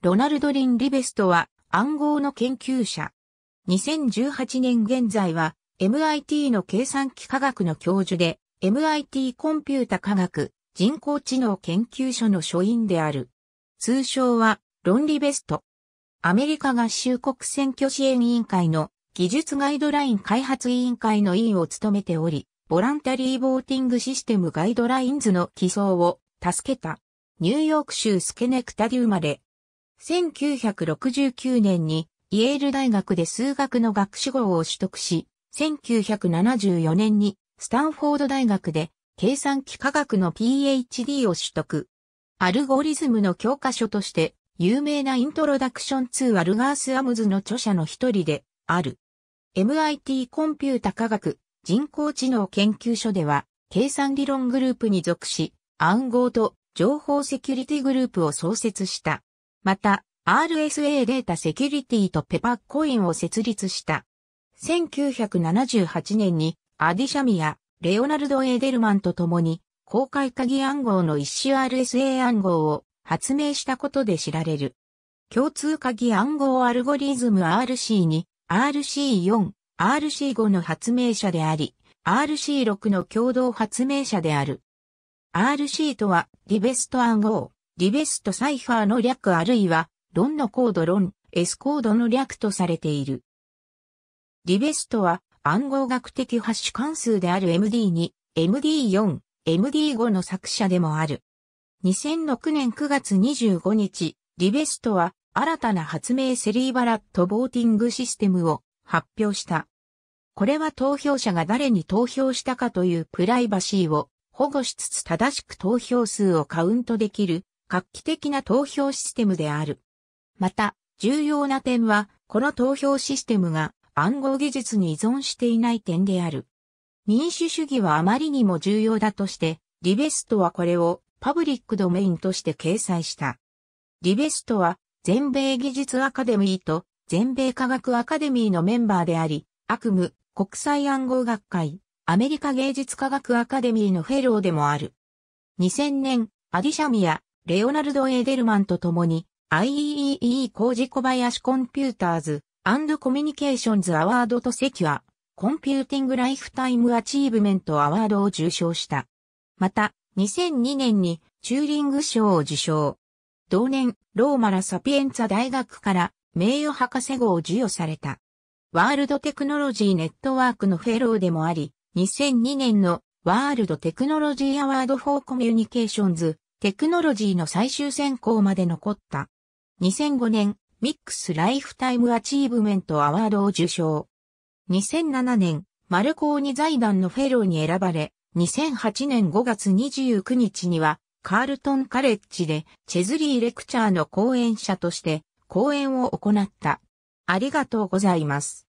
ロナルド・リン・リベストは暗号の研究者。2018年現在は MIT の計算機科学の教授で MIT コンピュータ科学人工知能研究所の所員である。通称はロンリベスト。アメリカ合衆国選挙支援委員会の技術ガイドライン開発委員会の委員を務めており、ボランタリーボーティングシステムガイドラインズの起草を助けた。ニューヨーク州スケネクタデュ生まれ、1969年にイエール大学で数学の学士号を取得し、1974年にスタンフォード大学で計算機科学の PhD を取得。アルゴリズムの教科書として有名なイントロダクションーアルガース・アムズの著者の一人である。MIT コンピュータ科学人工知能研究所では計算理論グループに属し暗号と情報セキュリティグループを創設した。また、RSA データセキュリティとペパッコインを設立した。1978年にアディシャミやレオナルド・エーデルマンと共に公開鍵暗号の一種 RSA 暗号を発明したことで知られる。共通鍵暗号アルゴリズム RC に RC4、RC5 の発明者であり、RC6 の共同発明者である。RC とは、リベスト暗号。リベストサイファーの略あるいは、ロンのコードロン、S コードの略とされている。リベストは暗号学的ハッシュ関数である MD2、MD4、MD5 の作者でもある。2006年9月25日、リベストは新たな発明セリーバラットボーティングシステムを発表した。これは投票者が誰に投票したかというプライバシーを保護しつつ正しく投票数をカウントできる画期的な投票システムである。また、重要な点は、この投票システムが暗号技術に依存していない点である。民主主義はあまりにも重要だとして、リベストはこれをパブリックドメインとして掲載した。リベストは全米技術アカデミーと全米科学アカデミーのメンバーであり、悪夢、国際暗号学会、アメリカ芸術科学アカデミーのフェローでもある。2000年、アディシャミア、レオナルド・エーデルマンと共に IEEE 工事小林コンピューターズコミュニケーションズアワードとセキュアコンピューティングライフタイムアチーブメントアワードを受賞した。また、2002年にチューリング賞を受賞。同年、ローマラ・サピエンツァ大学から名誉博士号を授与された。ワールドテクノロジーネットワークのフェローでもあり、2002年のワールドテクノロジーアワードフォーコミュニケーションズテクノロジーの最終選考まで残った。2005年、ミックスライフタイムアチーブメントアワードを受賞。2007年、マルコーニ財団のフェローに選ばれ、2008年5月29日には、カールトンカレッジでチェズリーレクチャーの講演者として講演を行った。ありがとうございます。